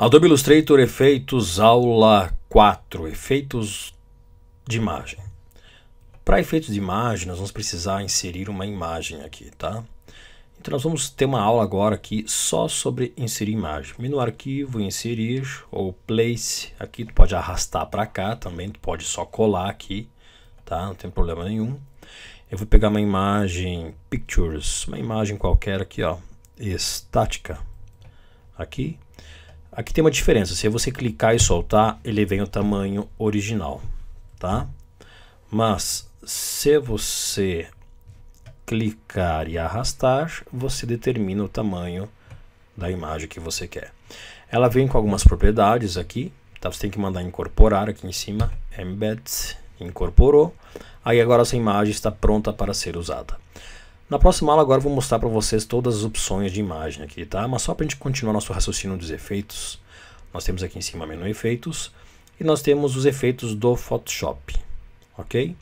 Adobe Illustrator Efeitos Aula 4 Efeitos de imagem. Para efeitos de imagem, nós vamos precisar inserir uma imagem aqui, tá? Então nós vamos ter uma aula agora aqui só sobre inserir imagem. Menu arquivo, inserir ou place. Aqui tu pode arrastar para cá também, tu pode só colar aqui, tá? Não tem problema nenhum. Eu vou pegar uma imagem pictures, uma imagem qualquer aqui, ó, estática. Aqui Aqui tem uma diferença, se você clicar e soltar, ele vem o tamanho original, tá? Mas se você clicar e arrastar, você determina o tamanho da imagem que você quer. Ela vem com algumas propriedades aqui, tá? Você tem que mandar incorporar aqui em cima, embed, incorporou. Aí agora essa imagem está pronta para ser usada. Na próxima aula agora eu vou mostrar para vocês todas as opções de imagem aqui, tá? Mas só para a gente continuar nosso raciocínio dos efeitos, nós temos aqui em cima menu efeitos e nós temos os efeitos do Photoshop, ok?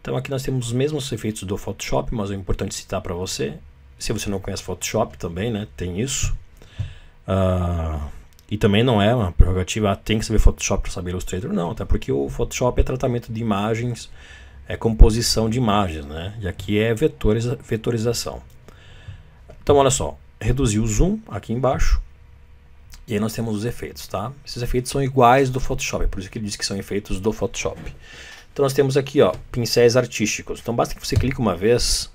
Então aqui nós temos os mesmos efeitos do Photoshop, mas é importante citar para você, se você não conhece Photoshop também, né? Tem isso. Uh, e também não é uma prerrogativa, ah, tem que saber Photoshop para saber Illustrator, não, até porque o Photoshop é tratamento de imagens é composição de imagens, né? E aqui é vetoriza vetorização. Então, olha só, reduzir o zoom aqui embaixo. E aí nós temos os efeitos, tá? Esses efeitos são iguais do Photoshop, é por isso que ele diz que são efeitos do Photoshop. Então nós temos aqui, ó, pincéis artísticos. Então basta que você clique uma vez,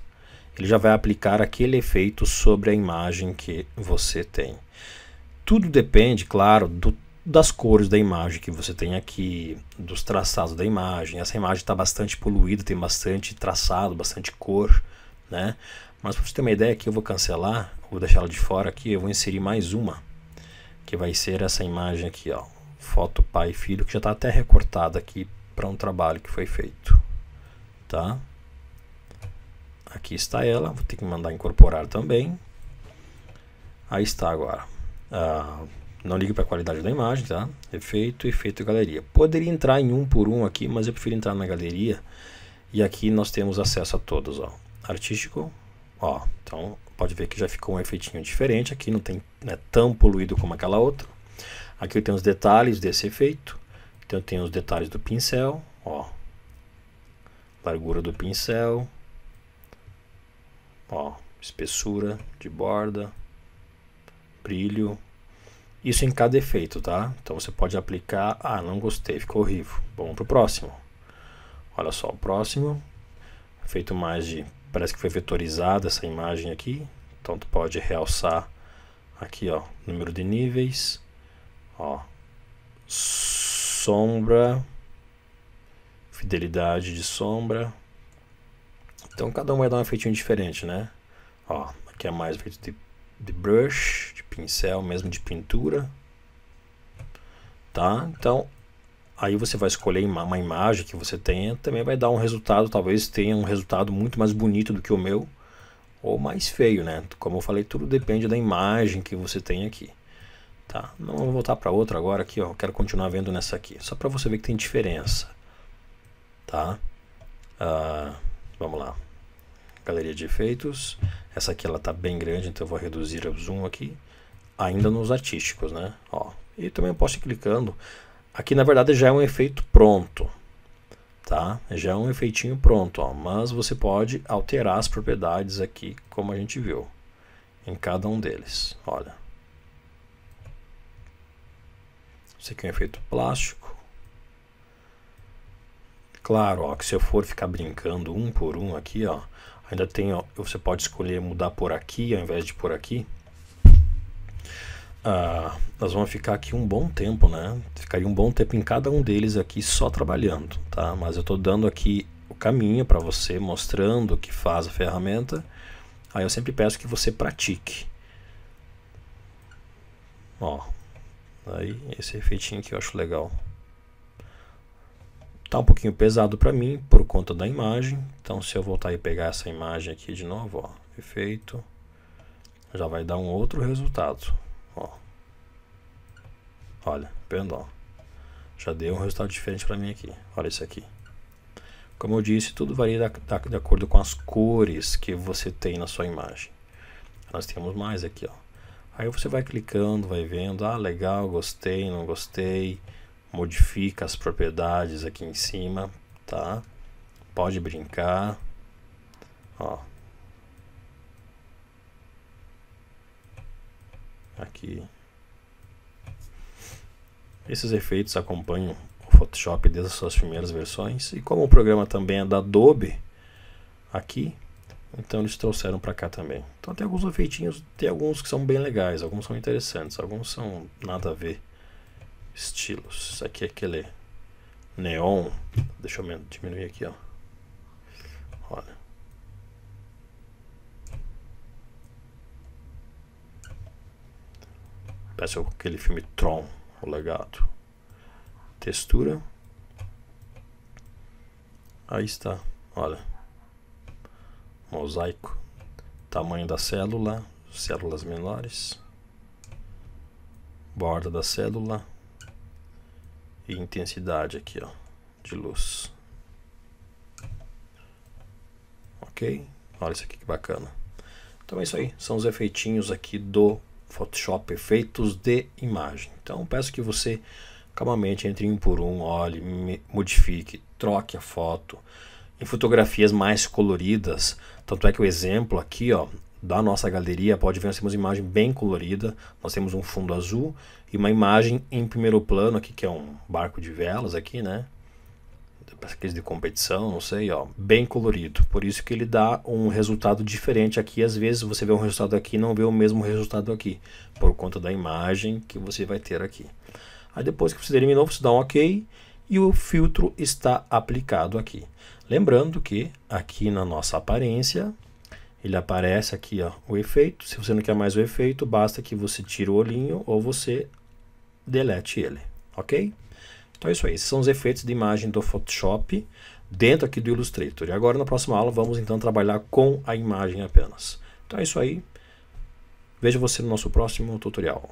ele já vai aplicar aquele efeito sobre a imagem que você tem. Tudo depende, claro, do das cores da imagem que você tem aqui, dos traçados da imagem. Essa imagem está bastante poluída, tem bastante traçado, bastante cor, né? Mas para você ter uma ideia aqui, eu vou cancelar, vou deixar ela de fora aqui, eu vou inserir mais uma, que vai ser essa imagem aqui, ó, foto pai e filho, que já está até recortada aqui para um trabalho que foi feito, tá? Aqui está ela, vou ter que mandar incorporar também. Aí está agora. Ah, não ligue para a qualidade da imagem, tá? Efeito, efeito galeria. Poderia entrar em um por um aqui, mas eu prefiro entrar na galeria. E aqui nós temos acesso a todos, ó. Artístico, ó. Então, pode ver que já ficou um efeitinho diferente. Aqui não tem né, tão poluído como aquela outra. Aqui eu tenho os detalhes desse efeito. Então, eu tenho os detalhes do pincel, ó. Largura do pincel. Ó, espessura de borda. Brilho isso em cada efeito, tá? Então você pode aplicar, ah, não gostei, ficou horrível. Vamos o próximo. Olha só, o próximo, feito mais de, parece que foi vetorizada essa imagem aqui. Então tu pode realçar aqui, ó, número de níveis, ó, sombra, fidelidade de sombra. Então cada um vai dar um efeito diferente, né? Ó, aqui é mais feito de de brush, de pincel mesmo, de pintura. Tá? Então, aí você vai escolher uma imagem que você tenha, também vai dar um resultado, talvez tenha um resultado muito mais bonito do que o meu, ou mais feio, né? Como eu falei, tudo depende da imagem que você tem aqui. Tá, não vou voltar para outra agora aqui, ó. Quero continuar vendo nessa aqui, só para você ver que tem diferença, tá? Uh, vamos lá, galeria de efeitos. Essa aqui ela tá bem grande, então eu vou reduzir o zoom aqui. Ainda nos artísticos, né? Ó, e também eu posso ir clicando. Aqui na verdade já é um efeito pronto, tá? Já é um efeitinho pronto, ó, mas você pode alterar as propriedades aqui, como a gente viu, em cada um deles. Olha. Esse aqui é um efeito plástico. Claro, ó, que se eu for ficar brincando um por um aqui, ó, Ainda tem, ó, você pode escolher mudar por aqui ao invés de por aqui. Ah, nós vamos ficar aqui um bom tempo, né? Ficaria um bom tempo em cada um deles aqui só trabalhando, tá? Mas eu estou dando aqui o caminho para você, mostrando o que faz a ferramenta. Aí eu sempre peço que você pratique. Ó, aí esse efeitinho que eu acho legal. Tá um pouquinho pesado para mim por conta da imagem. Então se eu voltar e pegar essa imagem aqui de novo, ó, efeito, já vai dar um outro resultado. Ó. Olha, ó Já deu um resultado diferente para mim aqui. Olha isso aqui. Como eu disse, tudo varia da, da, de acordo com as cores que você tem na sua imagem. Nós temos mais aqui, ó. Aí você vai clicando, vai vendo, ah, legal, gostei, não gostei, modifica as propriedades aqui em cima, tá? Pode brincar, ó. Aqui. Esses efeitos acompanham o Photoshop desde as suas primeiras versões e como o programa também é da Adobe, aqui, então eles trouxeram para cá também. Então tem alguns efeitinhos, tem alguns que são bem legais, alguns são interessantes, alguns são nada a ver estilos. Isso aqui é aquele neon. Deixa eu diminuir aqui, ó. Olha. Parece aquele filme Tron, o legado. Textura. Aí está, olha. Mosaico. Tamanho da célula, células menores. Borda da célula, e intensidade aqui, ó, de luz. Ok? Olha isso aqui que bacana. Então é isso aí, são os efeitinhos aqui do Photoshop, efeitos de imagem. Então peço que você calmamente entre um por um, olhe, modifique, troque a foto. Em fotografias mais coloridas, tanto é que o exemplo aqui, ó, da nossa galeria, pode ver, nós temos uma imagem bem colorida, nós temos um fundo azul e uma imagem em primeiro plano aqui, que é um barco de velas aqui, né? Aqueles de competição, não sei, ó, bem colorido. Por isso que ele dá um resultado diferente aqui. Às vezes você vê um resultado aqui e não vê o mesmo resultado aqui, por conta da imagem que você vai ter aqui. Aí depois que você eliminou, você dá um OK e o filtro está aplicado aqui. Lembrando que aqui na nossa aparência ele aparece aqui, ó, o efeito. Se você não quer mais o efeito, basta que você tire o olhinho ou você delete ele, ok? Então é isso aí, esses são os efeitos de imagem do Photoshop dentro aqui do Illustrator. E agora na próxima aula vamos então trabalhar com a imagem apenas. Então é isso aí, vejo você no nosso próximo tutorial.